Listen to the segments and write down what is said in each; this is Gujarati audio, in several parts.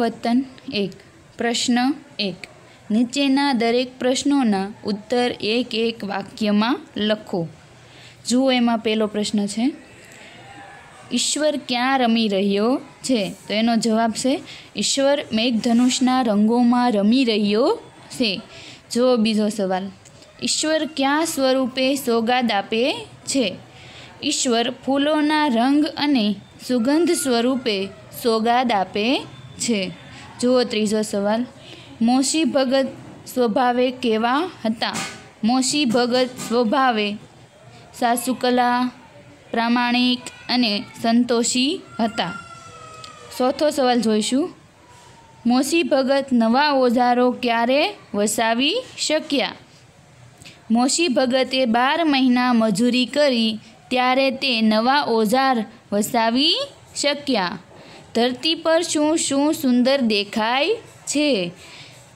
વતન એક પ્રશ્ન એક નીચેના દરેક પ્રશ્નોના ઉત્તર એક એક વાક્યમાં લખો જુઓ એમાં પહેલો પ્રશ્ન છે ઈશ્વર ક્યાં રમી રહ્યો છે તો એનો જવાબ છે ઈશ્વર મેઘધનુષના રંગોમાં રમી રહ્યો છે જુઓ બીજો સવાલ ઈશ્વર ક્યાં સ્વરૂપે સોગાદ આપે છે ઈશ્વર ફૂલોના રંગ અને સુગંધ સ્વરૂપે સોગાદ આપે છે જુઓ ત્રીજો સવાલ મોશી ભગત સ્વભાવે કેવા હતા મોશી ભગત સ્વભાવે સાસુકલા પ્રામાણિક અને સંતોષી હતા ચોથો સવાલ જોઈશું મોશી ભગત નવા ઓજારો ક્યારે વસાવી શક્યા મોશી ભગતે બાર મહિના મજૂરી કરી ત્યારે તે નવા ઓજાર વસાવી શક્યા ધરતી પર શું શું સુંદર દેખાય છે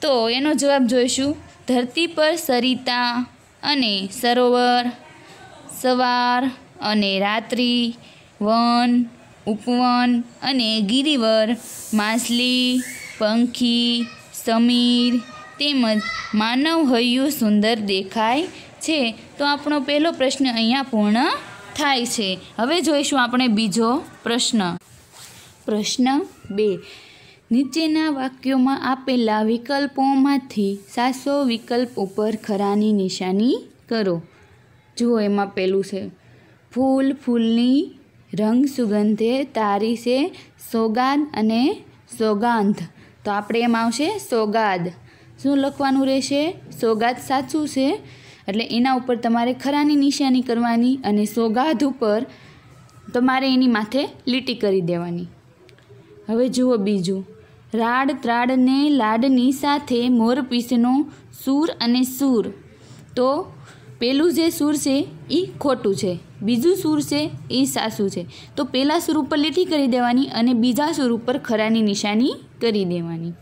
તો એનો જવાબ જોઈશું ધરતી પર સરિતા અને સરોવર સવાર અને રાત્રિ વન ઉપવન અને ગિરિવર માછલી પંખી સમીર તેમજ માનવ હૈયું સુંદર દેખાય છે તો આપણો પહેલો પ્રશ્ન અહીંયા પૂર્ણ થાય છે હવે જોઈશું આપણે બીજો પ્રશ્ન પ્રશ્ન બે નીચેના વાક્યોમાં આપેલા વિકલ્પોમાંથી સાસો વિકલ્પ ઉપર ખરાની નિશાની કરો જુઓ એમાં પહેલું છે ફૂલ ફૂલની રંગ સુગંધે તારી છે સોગાદ અને સોગાંધ તો આપણે એમાં આવશે સોગાદ શું લખવાનું રહેશે સોગાદ સાચું છે એટલે એના ઉપર તમારે ખરાની નિશાની કરવાની અને સોગાધ ઉપર તમારે એની માથે લીટી કરી દેવાની હવે જુઓ બીજું રાડ ત્રાડને લાડની સાથે મોરપીસનો સૂર અને સૂર તો પેલું જે સૂર છે એ ખોટું છે બીજું સૂર છે એ સાસું છે તો પહેલાં સૂર ઉપર લીટી કરી દેવાની અને બીજા સૂર ઉપર ખરાની નિશાની કરી દેવાની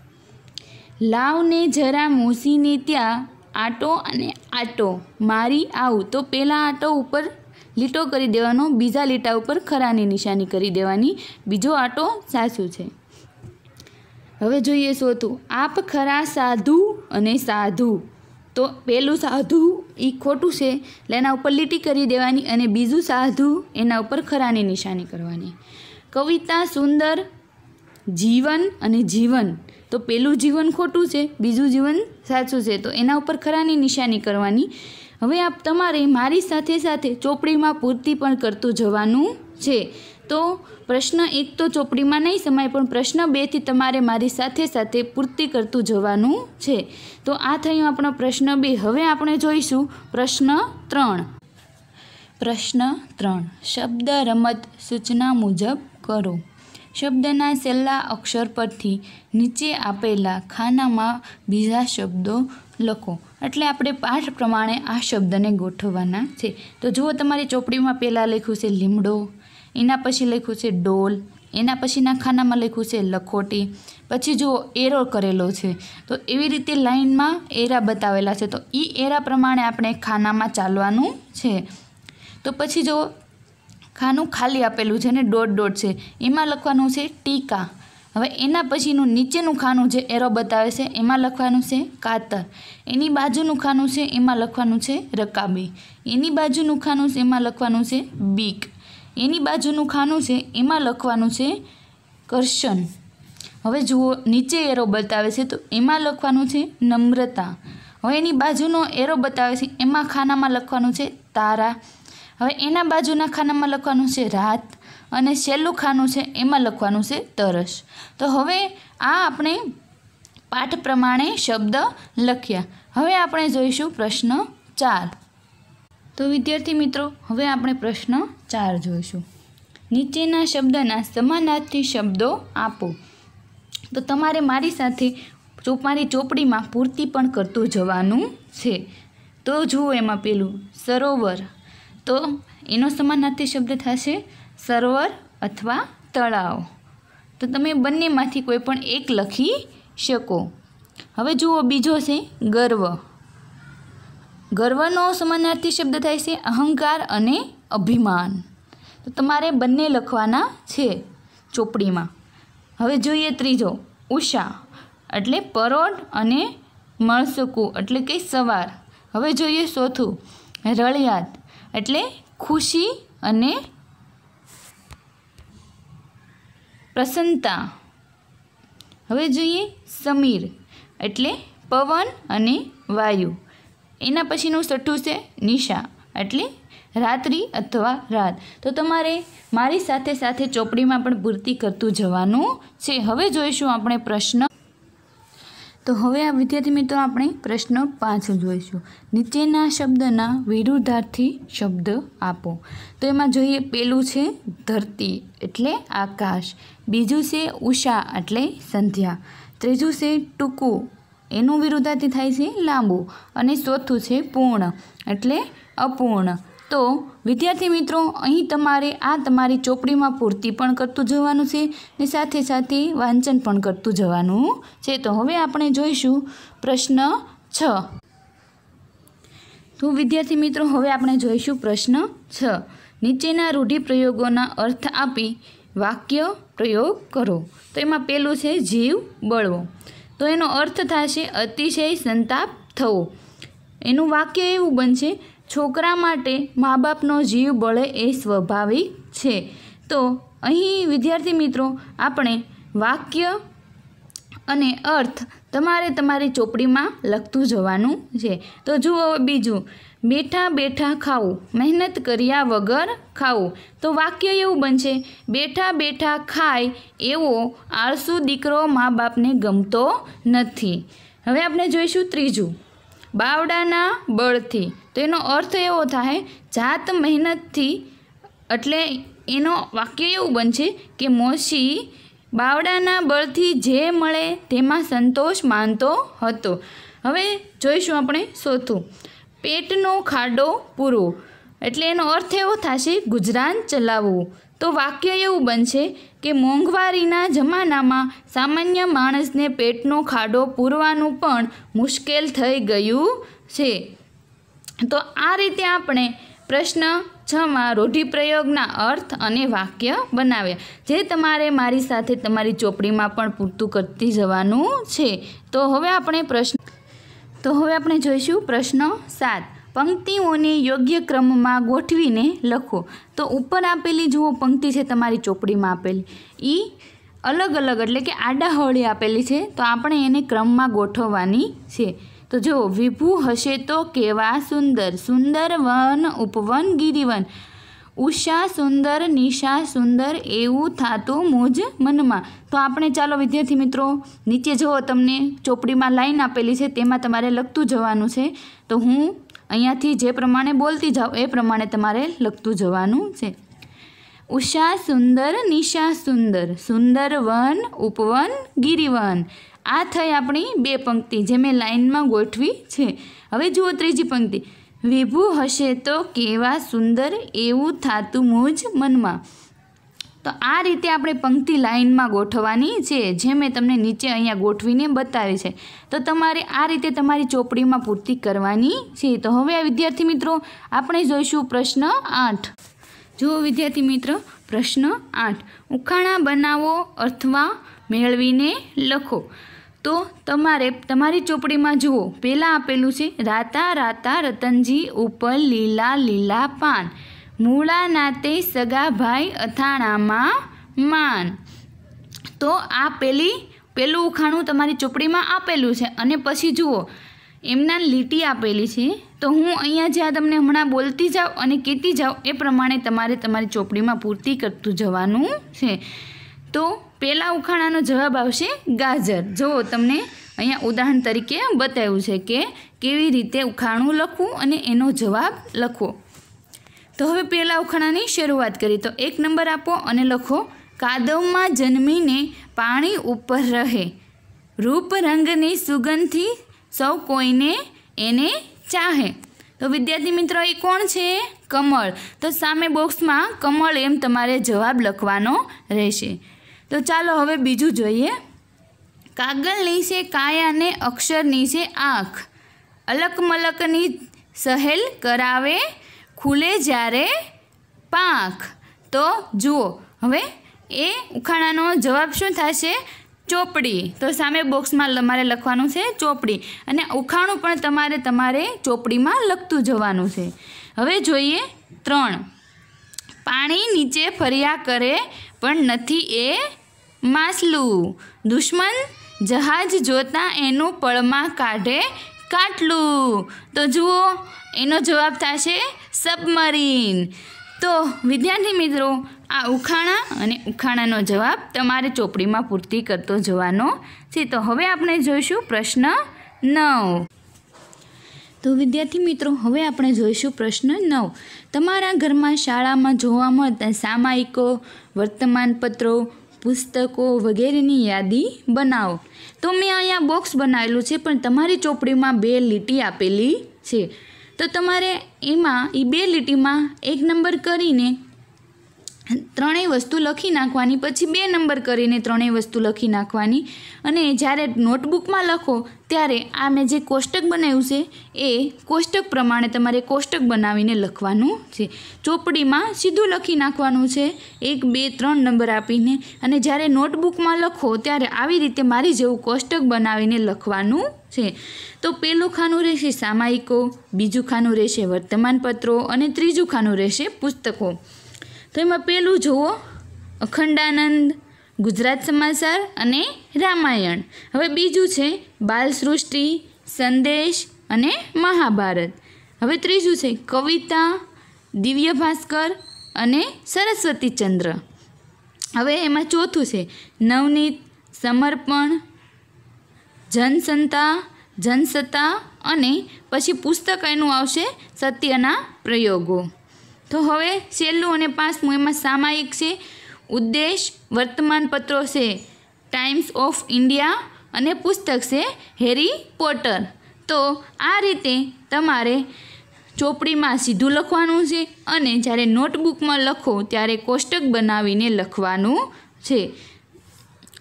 લાવને જરા મૂસીને ત્યાં આટો અને આટો મારી આવું તો પહેલાં આટો ઉપર લીટો કરી દેવાનો બીજા લીટા ઉપર ખરાની નિશાની કરી દેવાની બીજો આટો સાસુ છે હવે જોઈએ સોતું આપ ખરા સાધુ અને સાધુ તો પહેલું સાધુ એ ખોટું છે એટલે એના ઉપર લીટી કરી દેવાની અને બીજું સાધુ એના ઉપર ખરાની નિશાની કરવાની કવિતા સુંદર જીવન અને જીવન તો પહેલું જીવન ખોટું છે બીજું જીવન સાચું છે તો એના ઉપર ખરાની નિશાની કરવાની હવે આપ તમારે મારી સાથે સાથે ચોપડીમાં પૂર્તિ પણ કરતું જવાનું છે તો પ્રશ્ન એક તો ચોપડીમાં નહીં સમાય પણ પ્રશ્ન બેથી તમારે મારી સાથે સાથે પૂર્તિ કરતું જવાનું છે તો આ થયું આપણો પ્રશ્ન બે હવે આપણે જોઈશું પ્રશ્ન ત્રણ પ્રશ્ન ત્રણ શબ્દ રમત સૂચના મુજબ કરો શબ્દના છેલ્લા અક્ષર પરથી નીચે આપેલા ખાનામાં બીજા શબ્દો લખો એટલે આપણે પાઠ પ્રમાણે આ શબ્દને ગોઠવવાના છે તો જુઓ તમારી ચોપડીમાં પહેલાં લખ્યું છે લીમડો એના પછી લખ્યું છે ડોલ એના પછીના ખાનામાં લખ્યું છે લખોટી પછી જુઓ એરો કરેલો છે તો એવી રીતે લાઇનમાં એરા બતાવેલા છે તો એ એરા પ્રમાણે આપણે ખાનામાં ચાલવાનું છે તો પછી જુઓ ખાનું ખાલી આપેલું છે ને ડોટ ડોટ છે એમાં લખવાનું છે ટીકા હવે એના પછીનું નીચેનું ખાનું જે એરો બતાવે છે એમાં લખવાનું છે કાતર એની બાજુનું ખાનું છે એમાં લખવાનું છે રકાબી એની બાજુનું ખાનું છે એમાં લખવાનું છે બીક એની બાજુનું ખાનું છે એમાં લખવાનું છે કરશન હવે જુઓ નીચે એરો બતાવે છે તો એમાં લખવાનું છે નમ્રતા હવે એની બાજુનો એરો બતાવે છે એમાં ખાનામાં લખવાનું છે તારા હવે એના બાજુના ખાનામાં લખવાનું છે રાત અને છેલ્લું ખાનું છે એમાં લખવાનું છે તરસ તો હવે આ આપણે પાઠ પ્રમાણે શબ્દ લખ્યા હવે આપણે જોઈશું પ્રશ્ન ચાર તો વિદ્યાર્થી મિત્રો હવે આપણે પ્રશ્ન ચાર જોઈશું નીચેના શબ્દના સમાનાર્થી શબ્દો આપો તો તમારે મારી સાથે ચોપારી ચોપડીમાં પૂર્તિ પણ કરતું જવાનું છે તો જુઓ એમાં પેલું સરોવર તો એનો સમાનાર્થી શબ્દ થશે સરોવર અથવા તળાવ તો તમે બંનેમાંથી કોઈ પણ એક લખી શકો હવે જુઓ બીજો છે ગર્વ ગર્વનો સમાનાર્થી શબ્દ થાય છે અહંકાર અને અભિમાન તો તમારે બંને લખવાના છે ચોપડીમાં હવે જોઈએ ત્રીજો ઉષા એટલે પરોઢ અને મળસકું એટલે કે સવાર હવે જોઈએ ચોથું રળિયાત એટલે ખુશી અને પ્રસન્નતા હવે જોઈએ સમીર એટલે પવન અને વાયુ એના પછીનું છઠ્ઠું છે નિશા એટલે રાત્રિ અથવા રાત તો તમારે મારી સાથે સાથે ચોપડીમાં પણ પૂર્તિ કરતું જવાનું છે હવે જોઈશું આપણે પ્રશ્ન તો હવે આ વિદ્યાર્થી મિત્રો આપણે પ્રશ્ન પાંચ જોઈશું નીચેના શબ્દના વિરુદ્ધાર્થી શબ્દ આપો તો એમાં જોઈએ પેલું છે ધરતી એટલે આકાશ બીજું છે ઉષા એટલે સંધ્યા ત્રીજું છે ટૂંકું એનું વિરુદ્ધાર્થી થાય છે લાંબુ અને ચોથું છે પૂર્ણ એટલે અપૂર્ણ તો વિદ્યાર્થી મિત્રો અહીં તમારે આ તમારી ચોપડીમાં પૂર્તિ પણ કરતું જવાનું છે ને સાથે સાથે વાંચન પણ કરતું જવાનું છે તો હવે આપણે જોઈશું પ્રશ્ન છ તો વિદ્યાર્થી મિત્રો હવે આપણે જોઈશું પ્રશ્ન છ નીચેના રૂઢિપ્રયોગોના અર્થ આપી વાક્ય પ્રયોગ કરો તો એમાં પહેલું છે જીવ બળવો તો એનો અર્થ થશે અતિશય સંતાપ થવો એનું વાક્ય એવું બનશે છોકરા માટે મા બાપનો જીવ બળે એ સ્વાભાવિક છે તો અહીં વિદ્યાર્થી મિત્રો આપણે વાક્ય અને અર્થ તમારે તમારી ચોપડીમાં લખતું જવાનું છે તો જુઓ બીજું બેઠા બેઠા ખાવું મહેનત કર્યા વગર ખાવું તો વાક્ય એવું બનશે બેઠા બેઠા ખાય એવો આળસુ દીકરો મા બાપને ગમતો નથી હવે આપણે જોઈશું ત્રીજું બાવડાના બળથી તો એનો અર્થ એવો થાય જાત મહેનતથી એટલે એનો વાક્ય એવું બનશે કે મોશી બાવડાના બળથી જે મળે તેમાં સંતોષ માનતો હતો હવે જોઈશું આપણે ચોથું પેટનો ખાડો પૂરો એટલે એનો અર્થ એવો થશે ગુજરાન ચલાવવું તો વાક્ય એવું બનશે કે મોંઘવારીના જમાનામાં સામાન્ય માણસને પેટનો ખાડો પૂરવાનું પણ મુશ્કેલ થઈ ગયું છે તો આ રીતે આપણે પ્રશ્ન છમાં રૂઢિ અર્થ અને વાક્ય બનાવ્યા જે તમારે મારી સાથે તમારી ચોપડીમાં પણ પૂરતું કરતી જવાનું છે તો હવે આપણે પ્રશ્ન તો હવે આપણે જોઈશું પ્રશ્ન સાત પંક્તિઓને યોગ્ય ક્રમમાં ગોઠવીને લખો તો ઉપર આપેલી જુઓ પંક્તિ છે તમારી ચોપડીમાં આપેલી એ અલગ અલગ એટલે કે આડા આપેલી છે તો આપણે એને ક્રમમાં ગોઠવવાની છે તો જો વિભુ હશે તો કેવા સુંદર સુંદર વન ઉપવન ગિરિવન ઉષા સુંદર નિશા સુંદર એવું થતું મુજ મનમાં તો આપણે ચાલો વિદ્યાર્થી મિત્રો નીચે જુઓ તમને ચોપડીમાં લાઈન આપેલી છે તેમાં તમારે લખતું જવાનું છે તો હું અહીંયાથી જે પ્રમાણે બોલતી જાઓ એ પ્રમાણે તમારે લખતું જવાનું છે ઉષા સુંદર નિશા સુંદર સુંદર વન ઉપવન ગિરિવન આ થઈ આપણી બે પંક્તિ જે મેં લાઇનમાં ગોઠવી છે હવે જુઓ ત્રીજી પંક્તિ વિભુ હશે તો કેવા સુંદર એવું થાતું મુજ મનમાં તો આ રીતે આપણે પંક્તિ લાઇનમાં ગોઠવવાની છે જે મેં તમને નીચે અહીંયા ગોઠવીને બતાવી છે તો તમારે આ રીતે તમારી ચોપડીમાં પૂર્તિ કરવાની છે તો હવે આ વિદ્યાર્થી મિત્રો આપણે જોઈશું પ્રશ્ન આઠ જુઓ વિદ્યાર્થી મિત્ર પ્રશ્ન આઠ ઉખાણા બનાવો અથવા મેળવીને લખો તો તમારે તમારી ચોપડીમાં જુઓ પહેલાં આપેલું છે રાતા રાતા રતનજી ઉપર લીલા લીલા પાન મૂળા નાતે સગાભાઈ અથાણામાં માન તો આ પેલી પેલું ઉખાણું તમારી ચોપડીમાં આપેલું છે અને પછી જુઓ એમના લીટી આપેલી છે તો હું અહીંયા જ્યાં તમને હમણાં બોલતી જાઉં અને કહેતી જાઉં એ પ્રમાણે તમારે તમારી ચોપડીમાં પૂર્તિ કરતું જવાનું છે તો પહેલાં ઉખાણાનો જવાબ આવશે ગાજર જુઓ તમને અહીંયા ઉદાહરણ તરીકે બતાવ્યું છે કે કેવી રીતે ઉખાણું લખવું અને એનો જવાબ લખવો તો હવે પહેલાં ઉખાણાની શરૂઆત કરી તો એક નંબર આપો અને લખો કાદવમાં જન્મીને પાણી ઉપર રહે રૂપ રંગની સુગંધથી સૌ કોઈને એને ચાહે તો વિદ્યાર્થી મિત્રો એ કોણ છે કમળ તો સામે બોક્સમાં કમળ એમ તમારે જવાબ લખવાનો રહેશે તો ચાલો હવે બીજું જોઈએ કાગળની છે કાયા અને અક્ષરની છે આંખ અલકમલકની સહેલ કરાવે ખુલે જ્યારે પાંખ તો જુઓ હવે એ ઉખાણાનો જવાબ શું થશે ચોપડી તો સામે બોક્સમાં તમારે લખવાનું છે ચોપડી અને ઉખાણું પણ તમારે તમારે ચોપડીમાં લખતું જવાનું છે હવે જોઈએ ત્રણ પાણી નીચે ફર્યા કરે પણ નથી એ માસલું દુશ્મન જહાજ જોતાં એનું પળમાં કાઢે કાટલું તો જુઓ એનો જવાબ થશે સબમરીન તો વિદ્યાર્થી મિત્રો આ ઉખાણા અને ઉખાણાનો જવાબ તમારે ચોપડીમાં પૂરતી કરતો જવાનો છે તો હવે આપણે જોઈશું પ્રશ્ન નવ તો વિદ્યાર્થી મિત્રો હવે આપણે જોઈશું પ્રશ્ન નવ તમારા ઘરમાં શાળામાં જોવા મળતા સામાયિકો વર્તમાનપત્રો પુસ્તકો વગેરેની યાદી બનાવો તો મેં અહીંયા બોક્સ બનાવેલું છે પણ તમારી ચોપડીમાં બે લીટી આપેલી છે તો તમારે એમાં એ બે લીટીમાં એક નંબર કરીને ત્રણેય વસ્તુ લખી નાખવાની પછી બે નંબર કરીને ત્રણેય વસ્તુ લખી નાખવાની અને જ્યારે નોટબુકમાં લખો ત્યારે આ મેં જે કોષ્ટક બનાવ્યું છે એ કોષ્ટક પ્રમાણે તમારે કોષ્ટક બનાવીને લખવાનું છે ચોપડીમાં સીધું લખી નાખવાનું છે એક બે ત્રણ નંબર આપીને અને જ્યારે નોટબુકમાં લખો ત્યારે આવી રીતે મારી જેવું કોષ્ટક બનાવીને લખવાનું છે તો પહેલું ખાનું રહેશે સામાયિકો બીજું ખાનું રહેશે વર્તમાનપત્રો અને ત્રીજું ખાનું રહેશે પુસ્તકો તો એમાં પહેલું જુઓ અખંડાનંદ ગુજરાત સમાચાર અને રામાયણ હવે બીજું છે બાલસૃષ્ટિ સંદેશ અને મહાભારત હવે ત્રીજું છે કવિતા દિવ્ય ભાસ્કર અને સરસ્વતી ચંદ્ર હવે એમાં ચોથું છે નવનીત સમર્પણ જનસંતા જનસત્તા અને પછી પુસ્તક એનું આવશે સત્યના પ્રયોગો તો હવે છેલ્લું અને પાંચમું એમાં સામાયિક છે ઉદ્દેશ વર્તમાનપત્રો છે ટાઈમ્સ ઓફ ઇન્ડિયા અને પુસ્તક છે હેરી પોટર તો આ રીતે તમારે ચોપડીમાં સીધું લખવાનું છે અને જ્યારે નોટબુકમાં લખો ત્યારે કોષ્ટક બનાવીને લખવાનું છે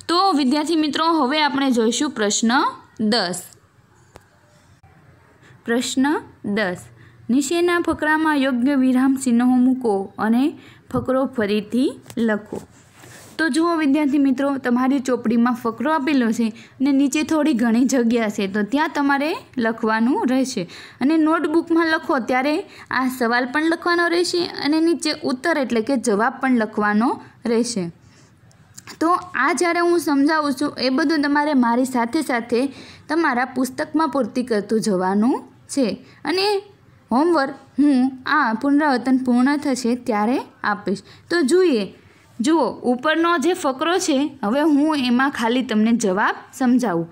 તો વિદ્યાર્થી મિત્રો હવે આપણે જોઈશું પ્રશ્ન દસ પ્રશ્ન દસ નીચેના ફકરામાં યોગ્ય વિરામ ચિહ્નો મૂકો અને ફકરો ફરીથી લખો તો જુઓ વિદ્યાર્થી મિત્રો તમારી ચોપડીમાં ફકરો આપેલો છે અને નીચે થોડી ઘણી જગ્યા છે તો ત્યાં તમારે લખવાનું રહેશે અને નોટબુકમાં લખો ત્યારે આ સવાલ પણ લખવાનો રહેશે અને નીચે ઉત્તર એટલે કે જવાબ પણ લખવાનો રહેશે તો આ જ્યારે હું સમજાવું છું એ બધું તમારે મારી સાથે સાથે તમારા પુસ્તકમાં પૂર્તિ કરતું જવાનું છે અને હોમવર્ક હું આ પુનરાવર્તન પૂર્ણ થશે ત્યારે આપીશ તો જોઈએ જુઓ ઉપરનો જે ફકરો છે હવે હું એમાં ખાલી તમને જવાબ સમજાવું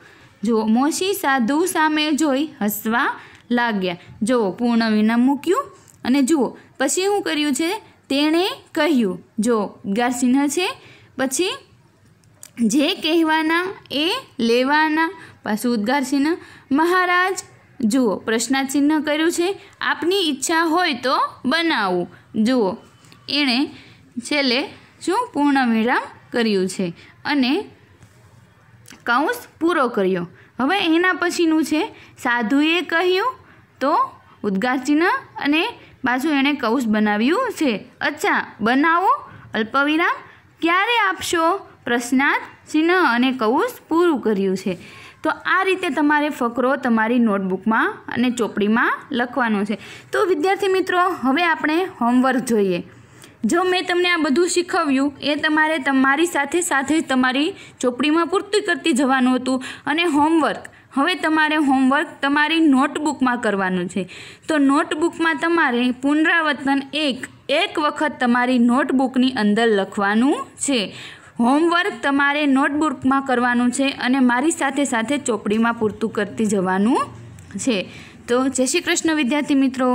જુઓ મોશી સાધુ સામે જોઈ હસવા લાગ્યા જુઓ પૂર્ણ વિના મૂક્યું અને જુઓ પછી શું કર્યું છે તેણે કહ્યું જો ઉદ્ગારસિંહ છે પછી જે કહેવાના એ લેવાના પાછું ઉદ્ગારસિંહ મહારાજ જુઓ પ્રશ્નાચિહ્ન કર્યું છે આપની ઈચ્છા હોય તો બનાવવું જુઓ એણે છેલ્લે શું પૂર્ણ વિરામ કર્યું છે અને કૌંસ પૂરો કર્યો હવે એના પછીનું છે સાધુએ કહ્યું તો ઉદ્ગાર ચિહ્ન અને પાછું એણે કૌશ બનાવ્યું છે અચ્છા બનાવો અલ્પવિરામ ક્યારે આપશો પ્રશ્નાર્થ ચિહ્ન અને કૌશ પૂરું કર્યું છે તો આ રીતે તમારે ફકરો તમારી નોટબુકમાં અને ચોપડીમાં લખવાનો છે તો વિદ્યાર્થી મિત્રો હવે આપણે હોમવર્ક જોઈએ જો મેં તમને આ બધું શીખવ્યું એ તમારે તમારી સાથે સાથે તમારી ચોપડીમાં પૂરતું કરતી જવાનું હતું અને હોમવર્ક હવે તમારે હોમવર્ક તમારી નોટબુકમાં કરવાનું છે તો નોટબુકમાં તમારે પુનરાવર્તન એક એક વખત તમારી નોટબુકની અંદર લખવાનું છે હોમવર્ક તમારે નોટબુકમાં કરવાનું છે અને મારી સાથે સાથે ચોપડીમાં પૂરતું કરતી જવાનું છે તો જય શ્રી કૃષ્ણ વિદ્યાર્થી મિત્રો